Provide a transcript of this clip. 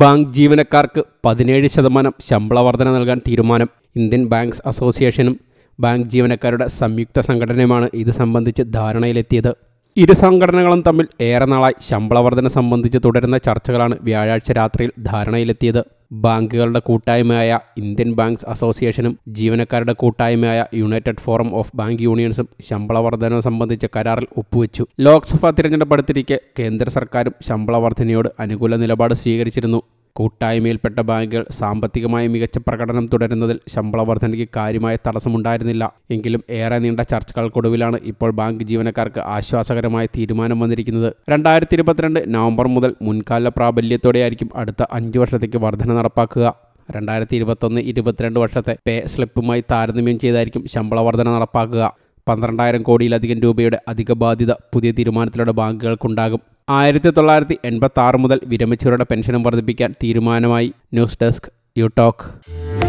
bank ജീവനക്കാർക്ക് പതിനേഴ് ശതമാനം ശമ്പള വർധന നൽകാൻ തീരുമാനം ഇന്ത്യൻ ബാങ്ക്സ് അസോസിയേഷനും ബാങ്ക് ജീവനക്കാരുടെ സംയുക്ത സംഘടനയുമാണ് ഇത് സംബന്ധിച്ച് ധാരണയിലെത്തിയത് ഇരു സംഘടനകളും തമ്മിൽ ഏറെ നാളായി ശമ്പള വർധന സംബന്ധിച്ച് തുടരുന്ന ചർച്ചകളാണ് വ്യാഴാഴ്ച രാത്രിയിൽ ധാരണയിലെത്തിയത് ബാങ്കുകളുടെ കൂട്ടായ്മയായ ഇന്ത്യൻ ബാങ്ക്സ് അസോസിയേഷനും ജീവനക്കാരുടെ കൂട്ടായ്മയായ യുണൈറ്റഡ് ഫോറം ഓഫ് ബാങ്ക് യൂണിയൻസും ശമ്പള വർധന സംബന്ധിച്ച കരാറിൽ ഒപ്പുവെച്ചു ലോക്സഭാ തിരഞ്ഞെടുപ്പ് അടുത്തിരിക്കെ കേന്ദ്ര സർക്കാരും ശമ്പള വർധനയോട് അനുകൂല നിലപാട് സ്വീകരിച്ചിരുന്നു കൂട്ടായ്മയിൽപ്പെട്ട ബാങ്കുകൾ സാമ്പത്തികമായി മികച്ച പ്രകടനം തുടരുന്നതിൽ ശമ്പള വർധനയ്ക്ക് കാര്യമായ തടസ്സമുണ്ടായിരുന്നില്ല എങ്കിലും ഏറെ നീണ്ട ചർച്ചകൾക്കൊടുവിലാണ് ഇപ്പോൾ ബാങ്ക് ജീവനക്കാർക്ക് ആശ്വാസകരമായ തീരുമാനം വന്നിരിക്കുന്നത് രണ്ടായിരത്തി ഇരുപത്തിരണ്ട് നവംബർ മുതൽ മുൻകാല പ്രാബല്യത്തോടെയായിരിക്കും അടുത്ത അഞ്ച് വർഷത്തേക്ക് വർധന നടപ്പാക്കുക രണ്ടായിരത്തി ഇരുപത്തൊന്ന് ഇരുപത്തിരണ്ട് വർഷത്തെ പേ സ്ലിപ്പുമായി താരതമ്യം ചെയ്തായിരിക്കും ശമ്പള വർധന നടപ്പാക്കുക പന്ത്രണ്ടായിരം കോടിയിലധികം രൂപയുടെ അധിക ബാധ്യത പുതിയ തീരുമാനത്തിലൂടെ ബാങ്കുകൾക്കുണ്ടാകും ആയിരത്തി തൊള്ളായിരത്തി എൺപത്തി ആറ് മുതൽ വിരമിച്ചവരുടെ പെൻഷനും വർദ്ധിപ്പിക്കാൻ തീരുമാനമായി ന്യൂസ് ഡെസ്ക് യു ടോക്ക്